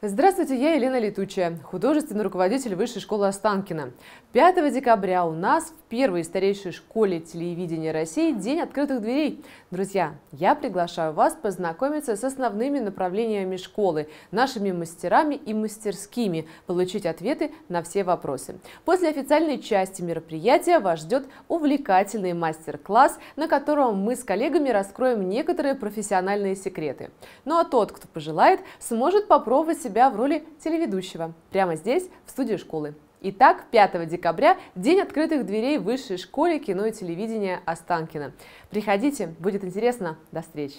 Здравствуйте, я Елена Летучая, художественный руководитель Высшей школы Останкина. 5 декабря у нас в первой старейшей школе телевидения России День открытых дверей. Друзья, я приглашаю вас познакомиться с основными направлениями школы, нашими мастерами и мастерскими, получить ответы на все вопросы. После официальной части мероприятия вас ждет увлекательный мастер-класс, на котором мы с коллегами раскроем некоторые профессиональные секреты. Ну а тот, кто пожелает, сможет попробовать себя в роли телеведущего прямо здесь, в студии школы. Итак, 5 декабря – день открытых дверей в Высшей школе кино и телевидения Останкино. Приходите, будет интересно. До встречи!